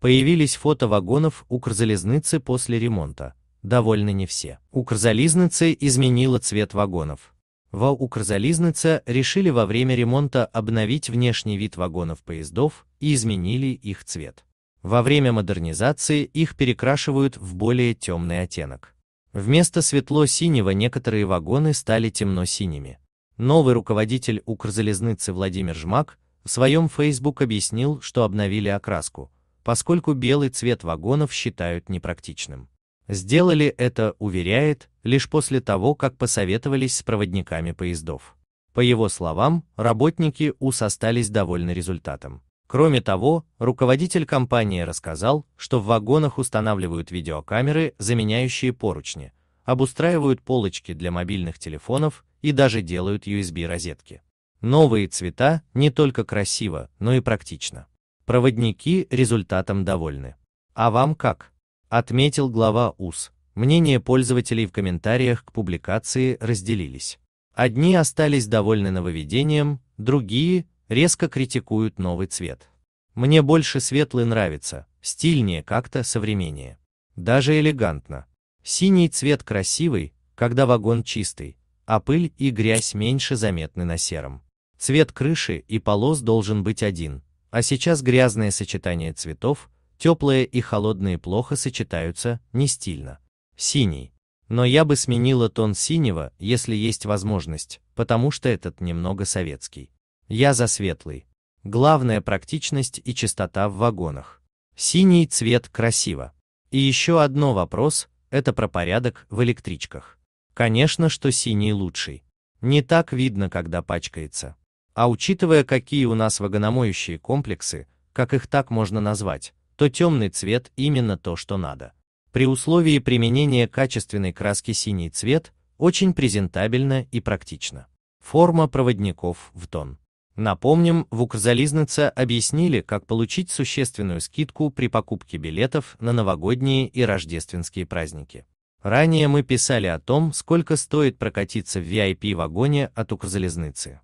Появились фото вагонов Укрзалезницы после ремонта. Довольны не все. Укрзалезница изменила цвет вагонов. Во Укрзалезнице решили во время ремонта обновить внешний вид вагонов поездов и изменили их цвет. Во время модернизации их перекрашивают в более темный оттенок. Вместо светло-синего некоторые вагоны стали темно-синими. Новый руководитель Укрзалезницы Владимир Жмак в своем Facebook объяснил, что обновили окраску – поскольку белый цвет вагонов считают непрактичным. Сделали это, уверяет, лишь после того, как посоветовались с проводниками поездов. По его словам, работники УС остались довольны результатом. Кроме того, руководитель компании рассказал, что в вагонах устанавливают видеокамеры, заменяющие поручни, обустраивают полочки для мобильных телефонов и даже делают USB-розетки. Новые цвета не только красиво, но и практично. Проводники результатом довольны. А вам как? Отметил глава УС. Мнения пользователей в комментариях к публикации разделились. Одни остались довольны нововведением, другие резко критикуют новый цвет. Мне больше светлый нравится, стильнее как-то, современнее. Даже элегантно. Синий цвет красивый, когда вагон чистый, а пыль и грязь меньше заметны на сером. Цвет крыши и полос должен быть один, а сейчас грязное сочетание цветов, теплые и холодные плохо сочетаются, не стильно. Синий. Но я бы сменила тон синего, если есть возможность, потому что этот немного советский. Я за светлый. Главное практичность и чистота в вагонах. Синий цвет красиво. И еще одно вопрос, это про порядок в электричках. Конечно, что синий лучший. Не так видно, когда пачкается. А учитывая, какие у нас вагономоющие комплексы, как их так можно назвать, то темный цвет именно то, что надо. При условии применения качественной краски синий цвет очень презентабельно и практично. Форма проводников в тон. Напомним, в Укрзализнице объяснили, как получить существенную скидку при покупке билетов на новогодние и рождественские праздники. Ранее мы писали о том, сколько стоит прокатиться в VIP-вагоне от Укрзалезницы.